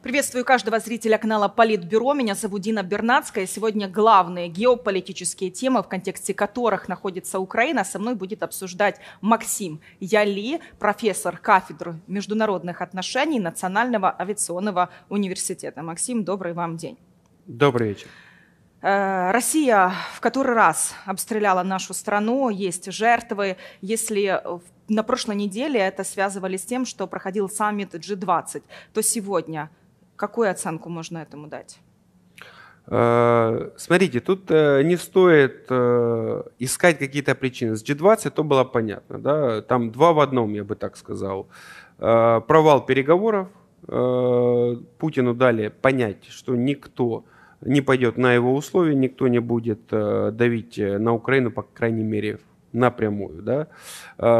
Приветствую каждого зрителя канала Политбюро. Меня зовут Дина Бернацкая. Сегодня главные геополитические темы, в контексте которых находится Украина, со мной будет обсуждать Максим Яли, профессор кафедры международных отношений Национального авиационного университета. Максим, добрый вам день. Добрый вечер. Э, Россия в который раз обстреляла нашу страну, есть жертвы. Если на прошлой неделе это связывали с тем, что проходил саммит G20, то сегодня Какую оценку можно этому дать? Э, смотрите, тут э, не стоит э, искать какие-то причины. С G20 то было понятно, да, там два в одном, я бы так сказал. Провал переговоров, Путину дали понять, что никто не пойдет на его условия, никто не будет давить на Украину, по крайней мере, напрямую, да,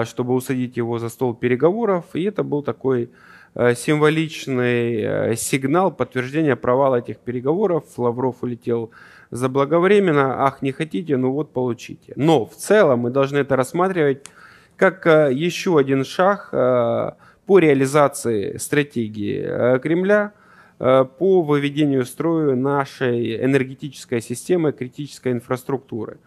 чтобы усадить его за стол переговоров, и это был такой Э, символичный э, сигнал подтверждения провала этих переговоров. Лавров улетел заблаговременно. Ах, не хотите, ну вот получите. Но в целом мы должны это рассматривать как э, еще один шаг по реализации стратегии Кремля по выведению в строю нашей энергетической системы критической инфраструктуры.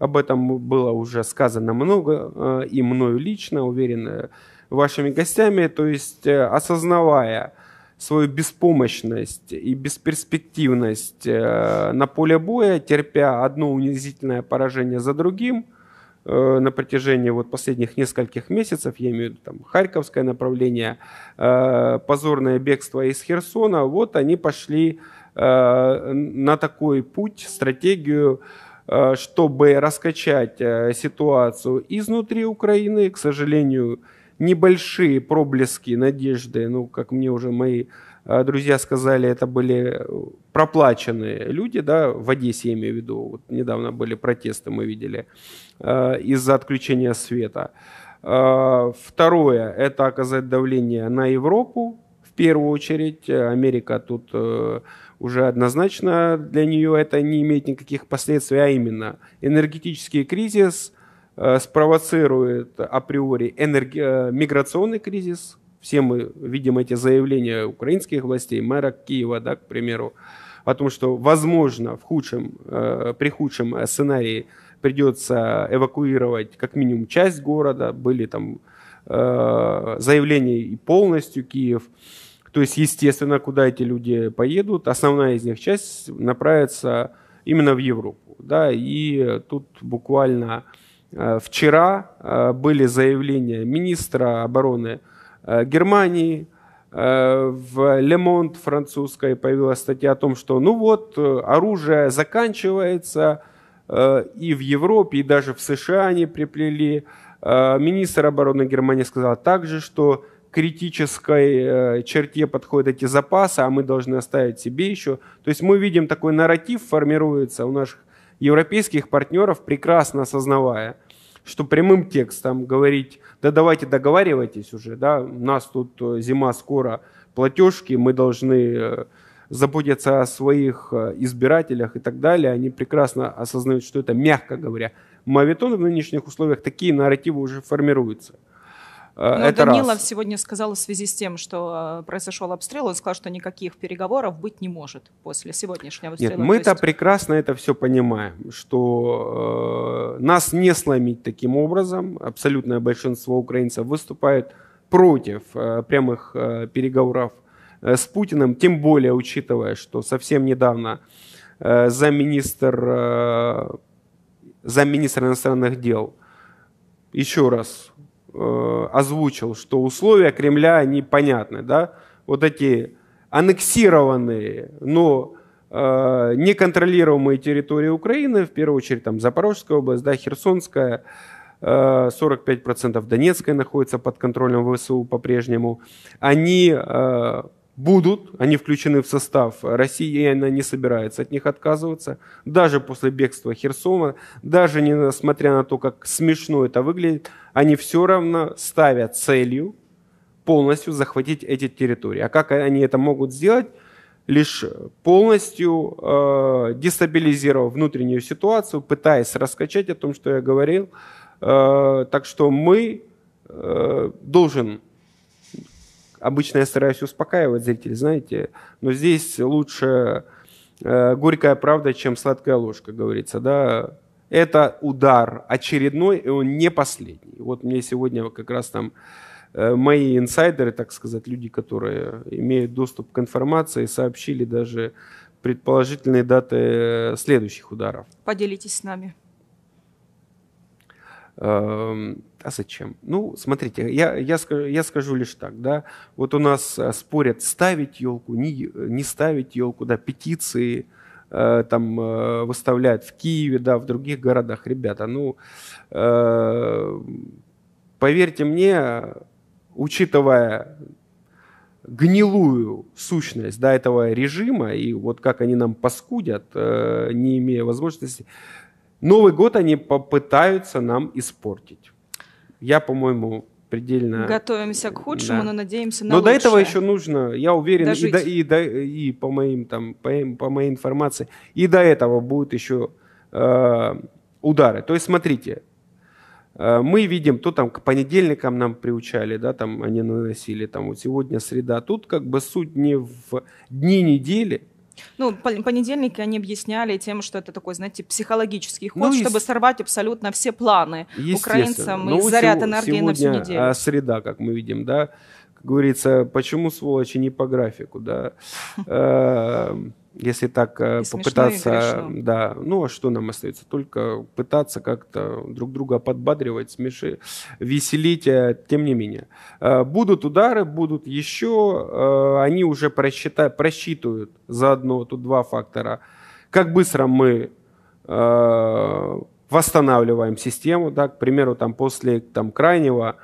Об этом было уже сказано много и мною лично, уверен, вашими гостями, то есть э, осознавая свою беспомощность и бесперспективность э, на поле боя, терпя одно унизительное поражение за другим э, на протяжении вот последних нескольких месяцев, я имею в виду там Харьковское направление, позорное бегство из Херсона, вот они пошли на такой путь, стратегию, чтобы раскачать ситуацию изнутри Украины. К сожалению, небольшие проблески надежды, ну, как мне уже мои э, друзья сказали, это были э, проплаченные люди, да, в Одессе я имею в виду, вот недавно были протесты, мы видели, э, из-за отключения света. Второе – это оказать давление на Европу, в первую очередь. Америка тут уже однозначно для нее это не имеет никаких последствий, а именно энергетический кризис – Э, спровоцирует априори энерги... Э, миграционный кризис. Все мы видим эти заявления украинских властей, мэра Киева, да, к примеру, о том, что, возможно, в худшем, э, при худшем сценарии придется эвакуировать как минимум часть города. Были там э, заявления и полностью Киев. То есть, естественно, куда эти люди поедут, основная из них часть направится именно в Европу. Да, и тут буквально Э, вчера э, были заявления министра обороны э, Германии, в Le Monde французской появилась статья о том, что ну вот, оружие заканчивается, и в Европе, и даже в США они приплели. Министр обороны Германии сказал также, что критической черте подходят эти запасы, а мы должны оставить себе еще. То есть мы видим такой нарратив формируется у наших европейских партнеров, прекрасно осознавая, что прямым текстом говорить, да давайте договаривайтесь уже, да, у нас тут э, зима скоро, платежки, мы должны э, заботиться о своих э, избирателях и так далее, они прекрасно осознают, что это, мягко говоря, мавитон в нынешних условиях, такие нарративы уже формируются – Э, Но ну, это Данилов раз. сегодня сказал в связи с тем, что э, произошел обстрел, он сказал, что никаких переговоров быть не может после сегодняшнего обстрела. Нет, мы-то есть... прекрасно это все понимаем, что э, нас не сломить таким образом. Абсолютное большинство украинцев выступает против э, прямых э, переговоров э, с Путиным, тем более учитывая, что совсем недавно э, замминистр, э, замминистр иностранных дел еще раз Э, озвучил, что условия Кремля, непонятны, да, вот эти аннексированные, но э, неконтролируемые территории Украины, в первую очередь там Запорожская область, да, Херсонская, э, 45% Донецкой находится под контролем ВСУ по-прежнему, они э, будут, они включены в состав России, и она не собирается от них отказываться, даже после бегства Херсона, даже несмотря на то, как смешно это выглядит, они все равно ставят целью полностью захватить эти территории. А как они это могут сделать? лишь полностью э, дестабилизировав внутреннюю ситуацию, пытаясь раскачать о том, что я говорил. Э, так что мы э, должен обычно я стараюсь успокаивать зрителей, знаете, но здесь лучше э, горькая правда, чем сладкая ложь, как говорится, да. Это удар очередной, и он не последний. Вот мне сегодня как раз там э, мои инсайдеры, так сказать, люди, которые имеют доступ к информации, сообщили даже предположительные даты э, следующих ударов. Поделитесь с нами. Эм, а зачем? Ну, смотрите, я, я, я скажу лишь так, да, вот у нас э, спорят ставить елку, не, э, не ставить елку, да, петиции э, там э, выставляют в Киеве, да, в других городах, ребята, ну, э, поверьте мне, учитывая гнилую сущность да, этого режима, и вот как они нам паскудят, э, не имея возможности, Новый год они попытаются нам испортить. Я, по-моему, предельно... Готовимся к худшему, да. но надеемся на Но лучшее. до этого еще нужно, я уверен, и, до, и, до, и по, моим, там, по, по моей информации, и до этого будут еще э, удары. То есть смотрите, э, мы видим, то там к понедельникам нам приучали, да, там они наносили, там вот сегодня среда. Тут как бы суть не в дни недели, ну, понедельники они объясняли тем, что это такой, знаете, психологический ну, ход, ну, чтобы и... сорвать абсолютно все планы украинцам ну, и заряд энергии на всю неделю. А, среда, как мы видим, да, как говорится, почему сволочи не по графику, да. Эм, если так э, и попытаться, и да, ну а что нам остается? Только пытаться как-то друг друга подбадривать, смеши, веселить, э, тем не менее. Э, будут удары, будут еще, они уже просчитают, просчитывают заодно тут два фактора. Как быстро мы восстанавливаем систему, да, к примеру, там после там, крайнего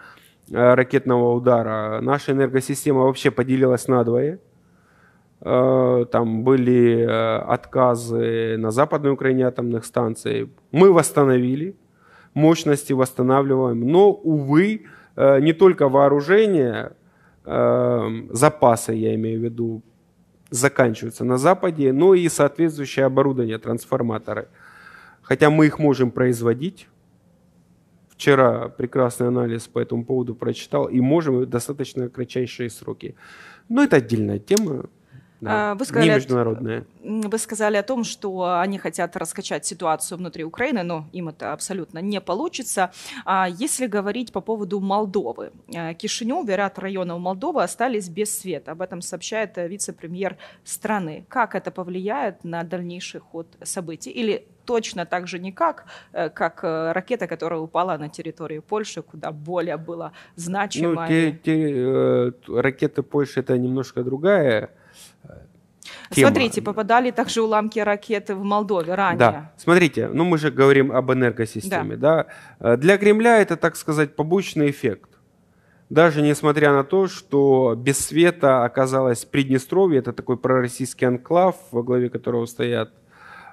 ракетного удара наша энергосистема вообще поделилась на двое Э, там были э, отказы на Западной Украине атомных станций. Мы восстановили, мощности восстанавливаем, но, увы, э, не только вооружение, запасы, я имею в виду, заканчиваются на Западе, но и соответствующее оборудование, трансформаторы. Хотя мы их можем производить. Вчера прекрасный анализ по этому поводу прочитал, и можем в достаточно кратчайшие сроки. Но это отдельная тема. Да. А, вы сказали, не международные. Вы сказали о том, что они хотят раскачать ситуацию внутри Украины, но им это абсолютно не получится. А Если говорить по поводу Молдовы, э, Кишинев и ряд районов Молдовы остались без света. Об этом сообщает э, вице-премьер страны. Как это повлияет на дальнейший ход событий? Или точно так же никак, э, как ракета, которая упала на территорию Польши, куда более было значимо. Ну, те, те, э, ракета Польши это немножко другая тем. Смотрите, попадали также уламки ракеты в Молдове ранее. Да. Смотрите, ну мы же говорим об энергосистеме. Да. Да? Для Кремля это, так сказать, побочный эффект. Даже несмотря на то, что без света оказалось Приднестровье, это такой пророссийский анклав, во главе которого стоят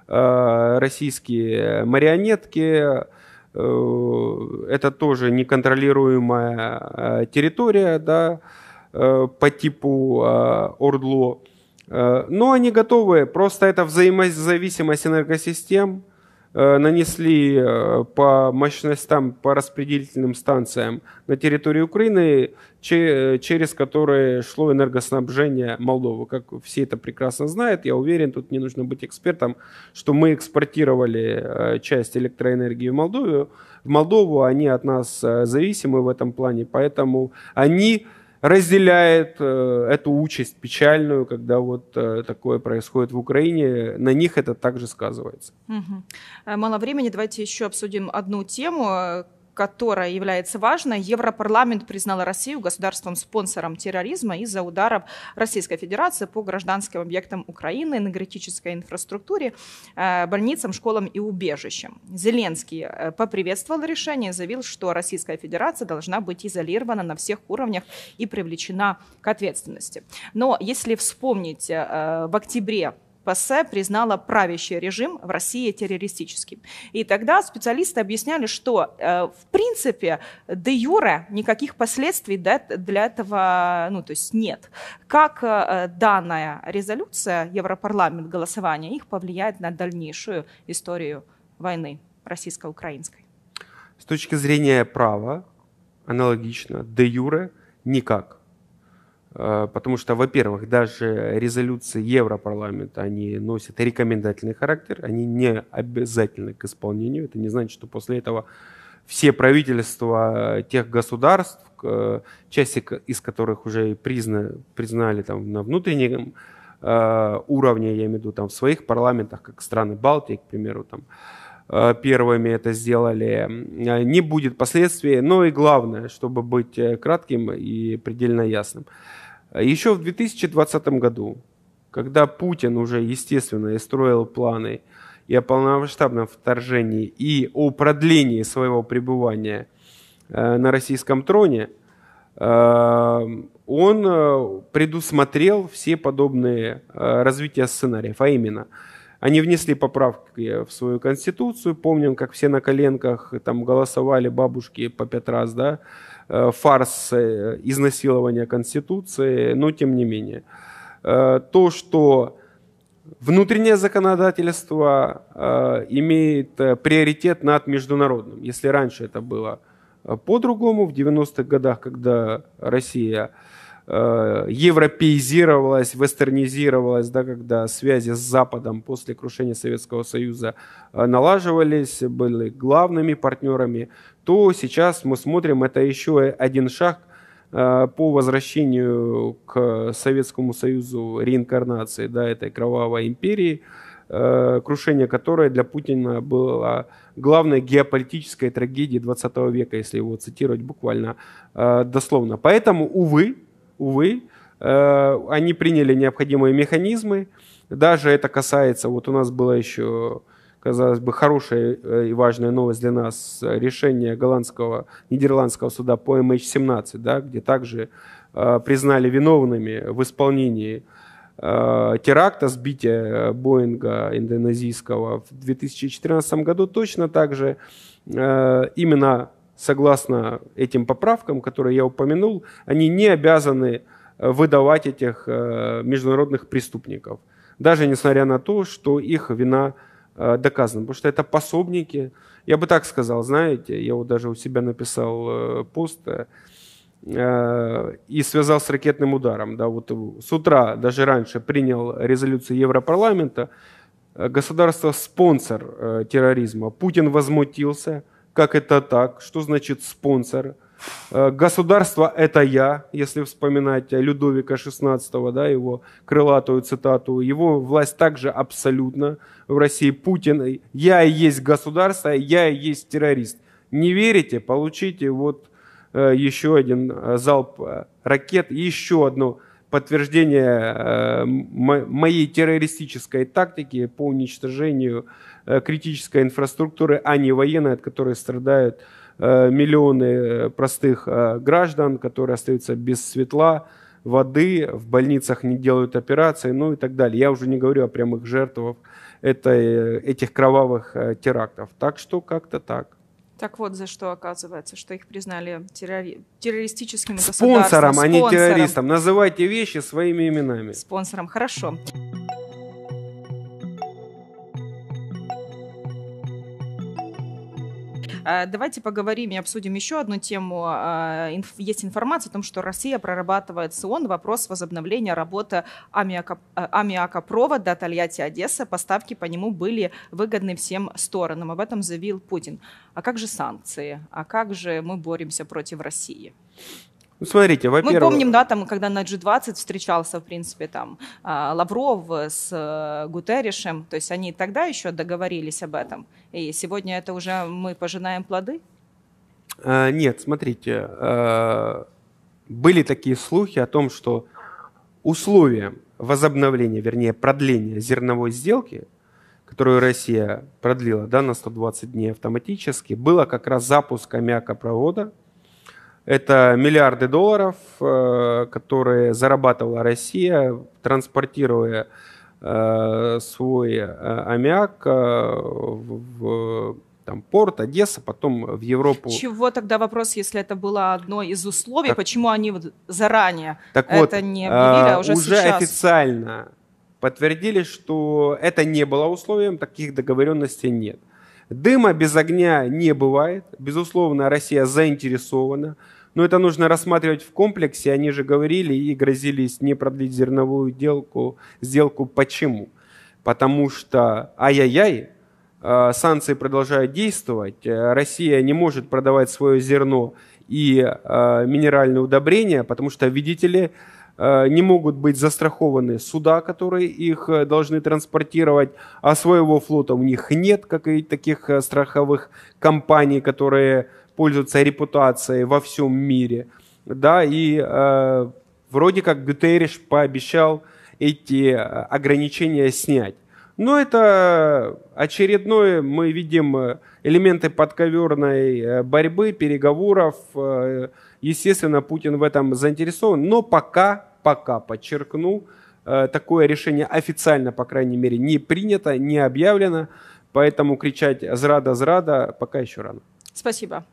э, российские марионетки, э, это тоже неконтролируемая э, территория да, по типу Ордло. Э, но они готовы, просто это взаимозависимость энергосистем, э, нанесли э, по мощностям, по распределительным станциям на территории Украины, через которые шло энергоснабжение Молдовы. Как все это прекрасно знают, я уверен, тут не нужно быть экспертом, что мы экспортировали часть электроэнергии в Молдову. В Молдову они от нас зависимы в этом плане, поэтому они разделяет э, эту участь печальную, когда вот э, такое происходит в Украине, на них это также сказывается. Угу. Мало времени, давайте еще обсудим одну тему, которая является важной, Европарламент признал Россию государством-спонсором терроризма из-за ударов Российской Федерации по гражданским объектам Украины, энергетической инфраструктуре, э, больницам, школам и убежищам. Зеленский э, поприветствовал решение, заявил, что Российская Федерация должна быть изолирована на всех уровнях и привлечена к ответственности. Но если вспомнить э, в октябре ПАСЕ признала правящий режим в России террористическим. И тогда специалисты объясняли, что э, в принципе де юре никаких последствий для этого ну, то есть нет. Как э, данная резолюция Европарламент голосования их повлияет на дальнейшую историю войны российско-украинской? С точки зрения права, аналогично, де юре никак. Э, потому что, во-первых, даже резолюции Европарламента, они носят рекомендательный характер, они не обязательны к исполнению. Это не значит, что после этого все правительства тех государств, э, часть из которых уже призна, признали там, на внутреннем э, уровне, я имею в виду там, в своих парламентах, как страны Балтии, к примеру, там, первыми это сделали, не будет последствий. Но ну и главное, чтобы быть кратким и предельно ясным, а Еще в 2020 году, когда Путин уже, естественно, и строил планы и о полномасштабном вторжении, и о продлении своего пребывания э, на российском троне, э, он э, предусмотрел все подобные развития сценариев, а именно – они внесли поправки в свою конституцию. Помним, как все на коленках там голосовали бабушки по пять раз, да, Э, фарс э, изнасилования Конституции, но тем не менее. Э, то, что внутреннее законодательство имеет приоритет над международным. Если раньше это было по-другому, в 90-х годах, когда Россия Э, европеизировалась, вестернизировалась, да, когда связи с Западом после крушения Советского Союза э, налаживались, были главными партнерами, то сейчас мы смотрим, это еще один шаг э, по возвращению к Советскому Союзу реинкарнации да, этой кровавой империи, крушение которой для Путина было главной геополитической трагедией 20 века, если его цитировать буквально дословно. Поэтому, увы, увы, э, они приняли необходимые механизмы. Даже это касается, вот у нас была еще, казалось бы, хорошая э, и важная новость для нас, решение голландского, нидерландского суда по MH17, да, где также э, признали виновными в исполнении теракта, сбития Боинга индонезийского в 2014 году точно так же именно согласно этим поправкам, которые я упомянул, они не обязаны э, выдавать этих э, международных преступников, даже несмотря на то, что их вина э, доказана, потому что это пособники. Я бы так сказал, знаете, я вот даже у себя написал пост и связал с ракетным ударом. Да, вот с утра, даже раньше, принял резолюцию Европарламента, государство-спонсор терроризма. Путин возмутился – как это так, что значит спонсор. Э, государство – это я, если вспоминать Людовика XVI, да, его крылатую цитату. Его власть также абсолютно в России. Путин – я и есть государство, я и есть террорист. Не верите? Получите вот э, еще один э, залп ракет, еще одно подтверждение моей террористической тактики по уничтожению Э, критической инфраструктуры, а не военной, от которой страдают э, миллионы э, простых граждан, которые остаются без светла, воды, в больницах не делают операции, ну и так далее. Я уже не говорю о прямых жертвах этой, этих кровавых терактов. Так что как-то так. Так вот, за что оказывается, что их признали террори... террористическим Спонсором, а не террористом. Называйте вещи своими именами. Спонсором, хорошо. Хорошо. Э, давайте поговорим и обсудим еще одну тему. Э, есть информация о том, что Россия прорабатывает с вопрос возобновления работы аммиака, э, аммиакопровода Тольятти-Одесса. Поставки по нему были выгодны всем сторонам. Об этом заявил Путин. А как же санкции? А как же мы боремся против России? Ну, смотрите, во-первых... Мы помним, да, там, когда на G20 встречался, в принципе, там а, Лавров с э, Гутерришем, то есть они тогда еще договорились об этом, и сегодня это уже мы пожинаем плоды? А, нет, смотрите, а, были такие слухи о том, что условия возобновления, вернее, продления зерновой сделки, которую Россия продлила да, на 120 дней автоматически, было как раз запуск аммиакопровода – это миллиарды долларов, э, которые зарабатывала Россия, транспортируя э, свой э, аммиак в там, порт, Одесса, потом в Европу. Чего тогда вопрос, если это было одно из условий, так, почему они вот заранее так это вот, не объявили, а уже, уже сейчас? официально подтвердили, что это не было условием, таких договоренностей нет. Дыма без огня не бывает. Безусловно, Россия заинтересована. Но это нужно рассматривать в комплексе. Они же говорили и грозились не продлить зерновую сделку. сделку. Почему? Потому что, ай-яй-яй, э, санкции продолжают действовать, э, Россия не может продавать свое зерно и э, минеральные удобрения, потому что, видите ли, Э, не могут быть застрахованы суда, которые их э, должны транспортировать, а своего флота у них нет, как и таких э, страховых компаний, которые пользуются репутацией во всем мире. Да, и э, вроде как Гютерриш пообещал эти ограничения снять. Но это очередное, мы видим э, элементы подковерной э, борьбы, переговоров. Э, естественно, Путин в этом заинтересован, но пока, пока, подчеркну, такое решение официально, по крайней мере, не принято, не объявлено, поэтому кричать «зрада, зрада» пока еще рано. Спасибо.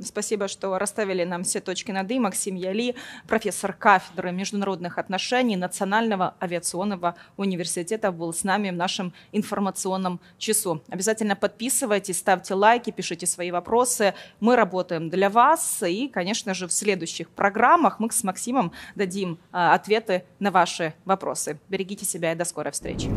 Спасибо, что расставили нам все точки над «и». Максим Яли, профессор кафедры международных отношений Национального авиационного университета, был с нами в нашем информационном часу. Обязательно подписывайтесь, ставьте лайки, пишите свои вопросы. Мы работаем для вас. И, конечно же, в следующих программах мы с Максимом дадим а, ответы на ваши вопросы. Берегите себя и до скорой встречи.